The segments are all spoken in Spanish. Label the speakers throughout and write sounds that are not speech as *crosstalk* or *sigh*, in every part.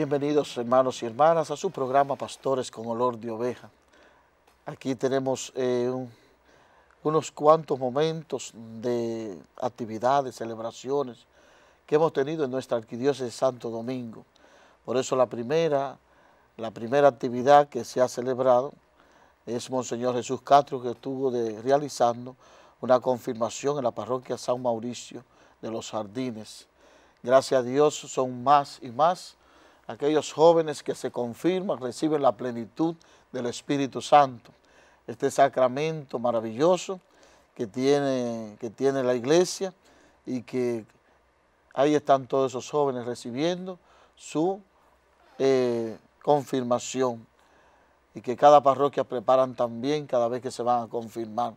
Speaker 1: Bienvenidos hermanos y hermanas a su programa Pastores con Olor de Oveja. Aquí tenemos eh, unos cuantos momentos de actividades, celebraciones que hemos tenido en nuestra arquidiócesis de Santo Domingo. Por eso la primera, la primera actividad que se ha celebrado es Monseñor Jesús Castro que estuvo realizando una confirmación en la parroquia San Mauricio de los Jardines. Gracias a Dios son más y más aquellos jóvenes que se confirman, reciben la plenitud del Espíritu Santo. Este sacramento maravilloso que tiene, que tiene la iglesia y que ahí están todos esos jóvenes recibiendo su eh, confirmación y que cada parroquia preparan también cada vez que se van a confirmar.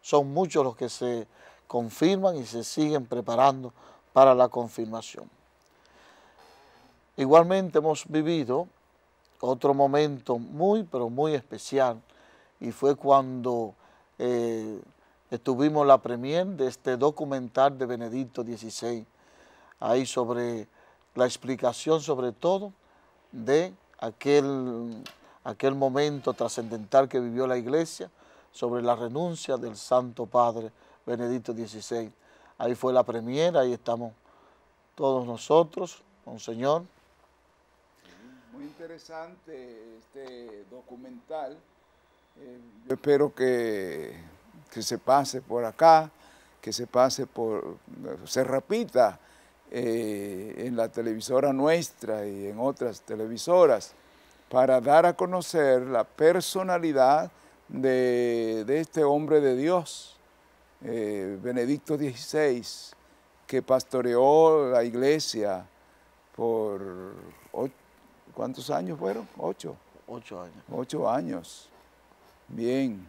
Speaker 1: Son muchos los que se confirman y se siguen preparando para la confirmación. Igualmente hemos vivido otro momento muy, pero muy especial, y fue cuando eh, estuvimos la premier de este documental de Benedicto XVI, ahí sobre la explicación sobre todo de aquel, aquel momento trascendental que vivió la iglesia sobre la renuncia del Santo Padre Benedicto XVI. Ahí fue la premier, ahí estamos todos nosotros, Monseñor,
Speaker 2: muy interesante este documental. Eh,
Speaker 1: yo espero que,
Speaker 2: se pase por acá, que se pase por, se repita eh, en la televisora nuestra y en otras televisoras para dar a conocer la personalidad de, este hombre de Dios, eh, Benedicto XVI, que pastoreó la iglesia por ocho ¿Cuántos años fueron? Ocho. Ocho años. Ocho años. Bien.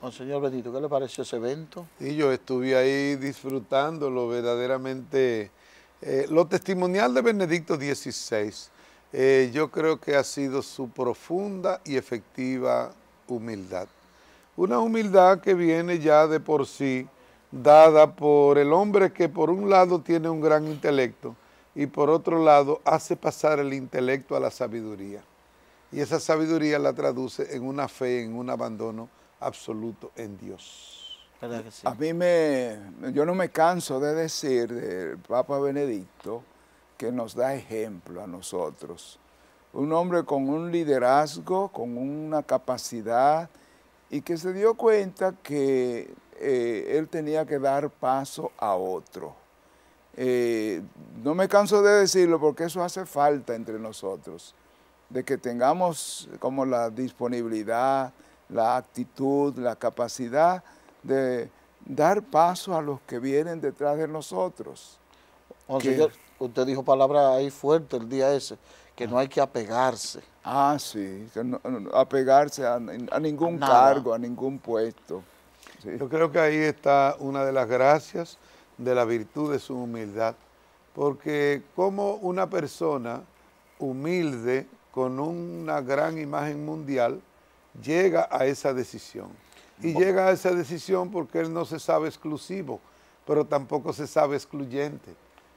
Speaker 3: Monseñor Benito, ¿qué le pareció ese evento? Sí, yo estuve ahí disfrutándolo verdaderamente. Eh, lo testimonial de Benedicto XVI, eh, yo creo que ha sido su profunda y efectiva humildad. Una humildad que viene ya de por sí, dada por el hombre que por un lado tiene un gran intelecto, y por otro lado hace pasar el intelecto a la sabiduría. Y esa sabiduría la traduce en una fe, en un abandono absoluto en Dios.
Speaker 1: A
Speaker 2: mí me, yo no me canso de decir del Papa Benedicto que nos da ejemplo a nosotros. Un hombre con un liderazgo, con una capacidad y que se dio cuenta que eh, él tenía que dar paso a otro eh, no me canso de decirlo porque eso hace falta entre nosotros, de que tengamos como la disponibilidad, la actitud, la capacidad de dar paso a los que vienen detrás de nosotros.
Speaker 1: usted dijo palabras ahí fuerte el día ese, que no hay que apegarse. Ah, sí, apegarse a, ningún cargo, a ningún
Speaker 2: puesto. Yo creo que ahí está una de las gracias de la virtud de su
Speaker 3: humildad, porque como una persona humilde con una gran imagen mundial llega a esa decisión. Y llega a esa decisión porque él no se sabe exclusivo, pero tampoco se sabe excluyente,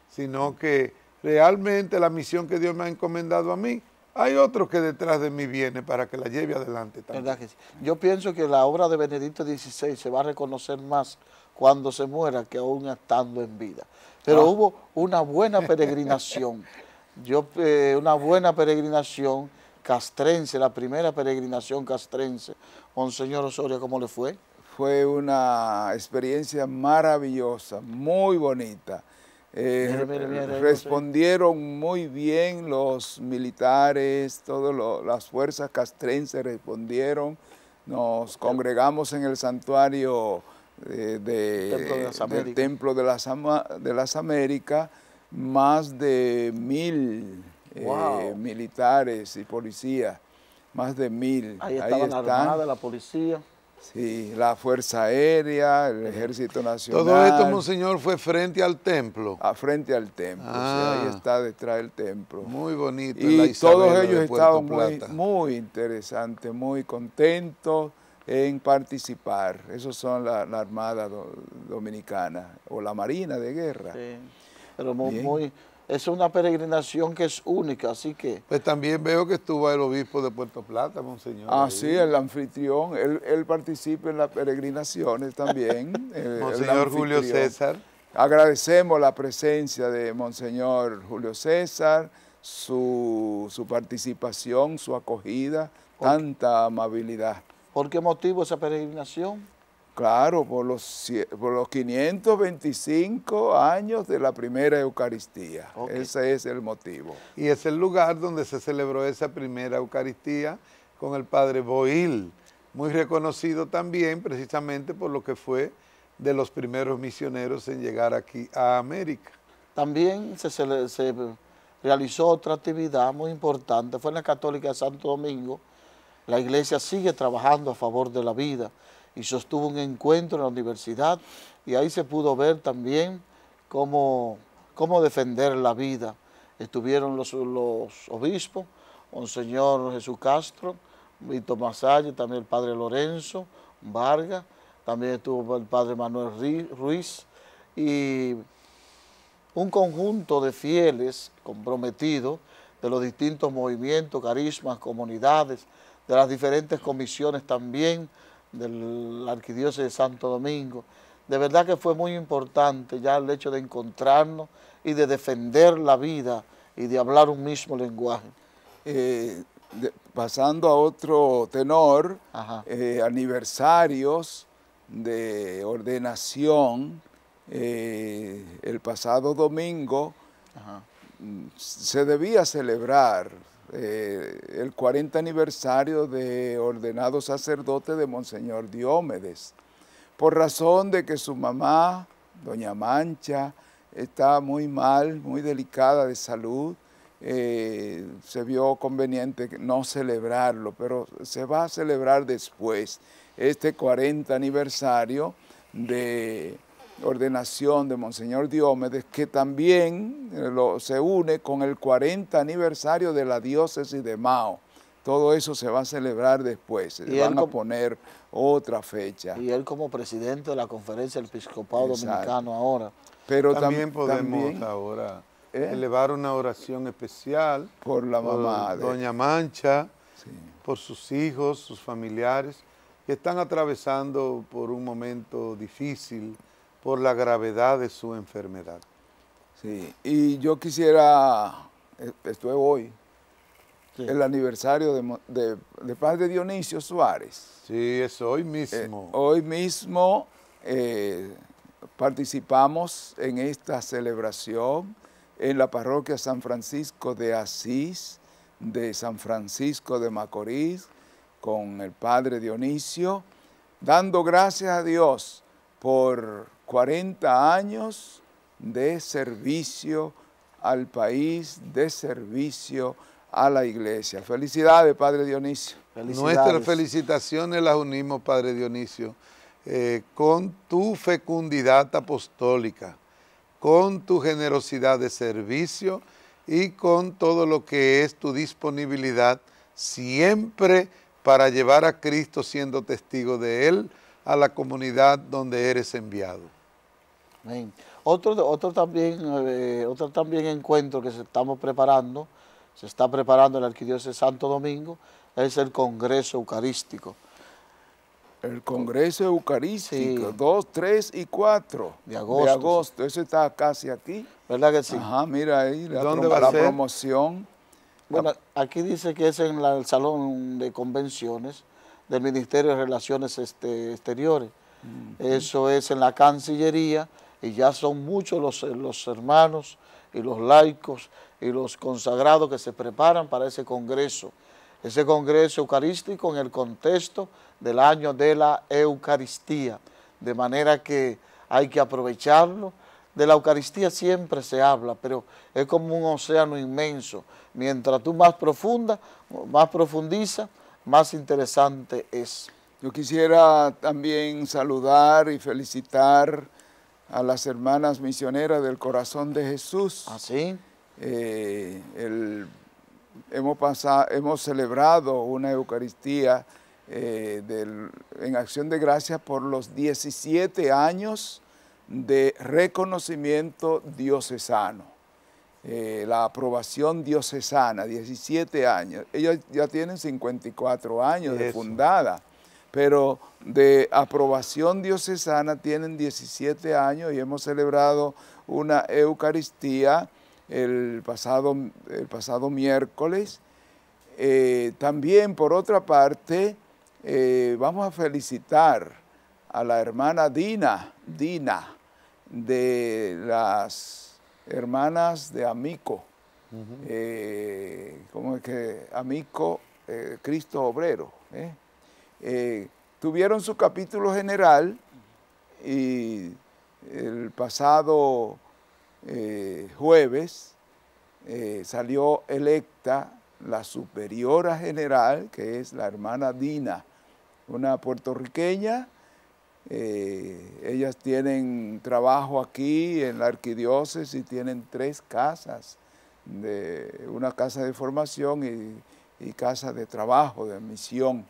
Speaker 3: sino que realmente la misión que Dios me ha encomendado a mí
Speaker 1: hay otro que detrás de mí viene para que la lleve adelante también. Yo pienso que la obra de Benedicto XVI se va a reconocer más cuando se muera que aún estando en vida. Pero ah. hubo una buena peregrinación, *laughs* yo, eh, una buena peregrinación castrense, la primera peregrinación castrense. Monseñor Osorio, ¿cómo le fue?
Speaker 2: Fue una experiencia maravillosa, muy bonita. Eh, respondieron muy bien los militares, todas las fuerzas castrenses respondieron. Nos congregamos en el santuario eh, del Templo de las, Américas, más de mil eh, militares y policías, más de mil. Ahí, Armada, la policía. Sí, la Fuerza Aérea, el Ejército Nacional. Todo esto, monseñor, fue frente al templo. A ah, frente al templo, ahí ah. está detrás del templo. Muy bonito. Y todos ellos estaban muy, muy interesantes, muy contentos en participar. Esos son la, Armada Dominicana o la Marina de Guerra.
Speaker 1: Sí, pero muy, muy, es una peregrinación que es única, así que...
Speaker 2: Pues también veo
Speaker 3: que estuvo el obispo de Puerto Plata, monseñor. Ah, sí, el
Speaker 1: anfitrión, él, él, participa
Speaker 2: en las peregrinaciones también. *laughs* Eh, el, monseñor Julio César. Agradecemos la presencia de monseñor Julio César, su, su participación, su acogida, tanta amabilidad. ¿Por qué motivo esa peregrinación? Claro, por los, 525 años de la primera Eucaristía. Ese es el motivo. Y es el lugar donde se celebró
Speaker 3: esa primera Eucaristía con el padre Boil, muy reconocido también precisamente por lo que fue de los primeros misioneros en llegar aquí a América.
Speaker 1: También se realizó otra actividad muy importante, fue en la Católica de Santo Domingo. La iglesia sigue trabajando a favor de la vida y sostuvo un encuentro en la universidad y ahí se pudo ver también cómo, cómo defender la vida. Estuvieron los, los obispos, Monseñor Jesús Castro, Víctor masalle también el padre Lorenzo Vargas, también estuvo el padre Manuel Ruiz y un conjunto de fieles comprometidos de los distintos movimientos, carismas, comunidades, de las diferentes comisiones también, del arquidiócesis de Santo Domingo. De verdad que fue muy importante ya el hecho de encontrarnos y de defender la vida y de hablar un mismo lenguaje.
Speaker 2: Eh, pasando a otro tenor, eh, aniversarios de ordenación, eh, el pasado domingo se debía celebrar eh, el 40 aniversario de ordenado sacerdote de Monseñor Diómedes, por razón de que su mamá, doña Mancha, está muy mal, muy delicada de salud, eh, se vio conveniente no celebrarlo, pero se va a celebrar después este 40 aniversario de ordenación de Monseñor Diómedes, que también eh, se une con el 40 aniversario de la diócesis de Mao. Todo eso se va a celebrar después, se eh, van a poner otra fecha. Y
Speaker 1: él como presidente de la conferencia del episcopado dominicano ahora.
Speaker 2: Pero también
Speaker 1: podemos
Speaker 3: ahora ¿eh? elevar una
Speaker 1: oración especial por la mamá Doña
Speaker 3: Mancha, por sus hijos, sus familiares, que están atravesando por un momento difícil por la gravedad de su enfermedad. Sí,
Speaker 2: y yo quisiera, eh, estuve hoy, el aniversario de, de, de, Padre Dionisio Suárez. Sí, es hoy mismo. Eh, hoy mismo eh, participamos en esta celebración en la parroquia San Francisco de Asís, de San Francisco de Macorís, con el Padre Dionisio, dando gracias a Dios por 40 años de servicio al país, de servicio a la iglesia. Felicidades, Padre Dionisio. Nuestras felicitaciones las unimos, Padre Dionisio,
Speaker 3: eh, con tu fecundidad apostólica, con tu generosidad de servicio y con todo lo que es tu disponibilidad siempre para llevar a Cristo siendo testigo de Él a la comunidad donde eres enviado.
Speaker 1: Otro, otro, también, eh, otro también encuentro que se estamos preparando, se está preparando en la Arquidiócesis Santo Domingo, es el Congreso Eucarístico. El Congreso
Speaker 2: Eucarístico, Dos, 2,
Speaker 1: 3 y 4 de agosto.
Speaker 2: De eso está casi aquí.
Speaker 1: ¿Verdad que sí? Ajá, mira ahí la, ¿Dónde va la
Speaker 2: promoción.
Speaker 1: Bueno, aquí dice que es en el Salón de Convenciones del Ministerio de Relaciones este, Exteriores. Mm. Eso es en la Cancillería, y ya son muchos los, los hermanos y los laicos y los consagrados que se preparan para ese congreso, ese congreso eucarístico en el contexto del año de la Eucaristía, de manera que hay que aprovecharlo. De la Eucaristía siempre se habla, pero es como un océano inmenso. Mientras tú más profunda, más profundiza, más interesante es. Yo quisiera
Speaker 2: también saludar y felicitar a las hermanas misioneras del corazón de Jesús. Así. ¿Ah, eh, hemos, hemos celebrado una Eucaristía eh, en acción de gracias por los 17 años de reconocimiento diocesano, eh, la aprobación diocesana, 17 años. Ellos ya tienen 54 años de fundada pero de aprobación diocesana tienen 17 años y hemos celebrado una Eucaristía el pasado, miércoles. Eh, también, por otra parte, eh, vamos a felicitar a la hermana Dina, Dina, de las hermanas de Amico, eh, ¿cómo es que? Amico Cristo Obrero, eh, tuvieron su capítulo general y el pasado eh, jueves eh, salió electa la superiora general, que es la hermana Dina, una puertorriqueña. ellas tienen trabajo aquí en la arquidiócesis, y tienen tres casas, de, una casa de formación y, y casa de trabajo, de misión.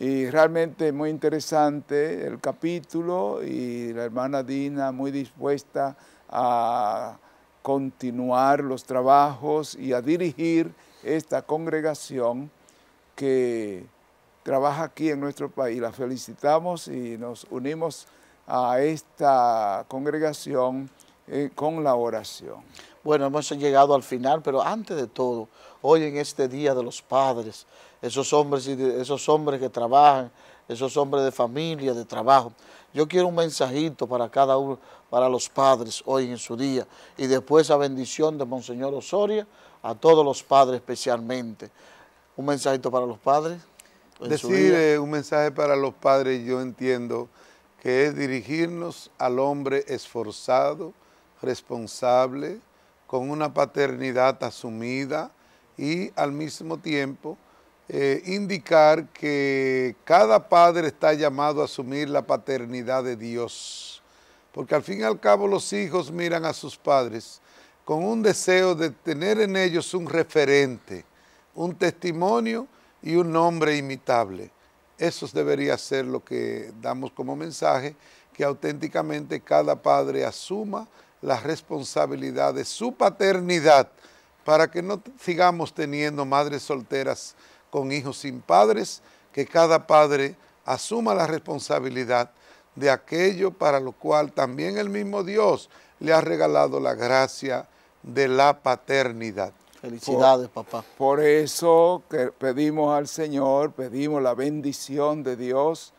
Speaker 2: Y realmente muy interesante el capítulo y la hermana Dina muy dispuesta a continuar los trabajos y a dirigir esta congregación que trabaja aquí en nuestro país. La felicitamos y nos
Speaker 1: unimos a esta congregación eh, con la oración. Bueno, hemos llegado al final, pero antes de todo, hoy en este Día de los Padres, esos hombres, y esos hombres que trabajan, esos hombres de familia, de trabajo, yo quiero un mensajito para cada uno, para los padres hoy en su día, y después la bendición de Monseñor Osoria a todos los padres especialmente. Un mensajito para los padres. Decir
Speaker 3: un mensaje para los padres, yo entiendo que es dirigirnos al hombre esforzado, responsable, con una paternidad asumida y al mismo tiempo eh, indicar que cada padre está llamado a asumir la paternidad de Dios. Porque al fin y al cabo los hijos miran a sus padres con un deseo de tener en ellos un referente, un testimonio y un nombre imitable. Eso debería ser lo que damos como mensaje, que auténticamente cada padre asuma la responsabilidad de su paternidad para que no sigamos teniendo madres solteras con hijos sin padres, que cada padre asuma la responsabilidad de aquello para lo cual también el mismo Dios le ha regalado la gracia de la paternidad. Felicidades,
Speaker 1: papá.
Speaker 2: Por eso que pedimos al Señor, pedimos la bendición de Dios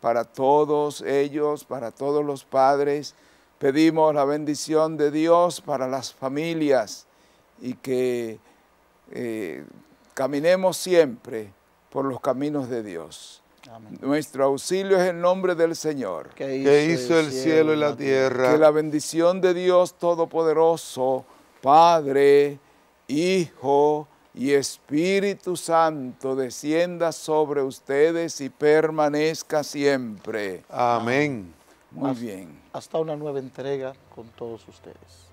Speaker 2: para todos ellos, para todos los padres, Pedimos la bendición de Dios para las familias y que eh, caminemos siempre por los caminos de Dios. Nuestro auxilio es el nombre del Señor. Que hizo, el, cielo y la tierra. Que la bendición de Dios Todopoderoso, Padre, Hijo y Espíritu Santo descienda sobre ustedes y permanezca siempre.
Speaker 1: Amén. Muy bien. Hasta una nueva entrega con todos ustedes.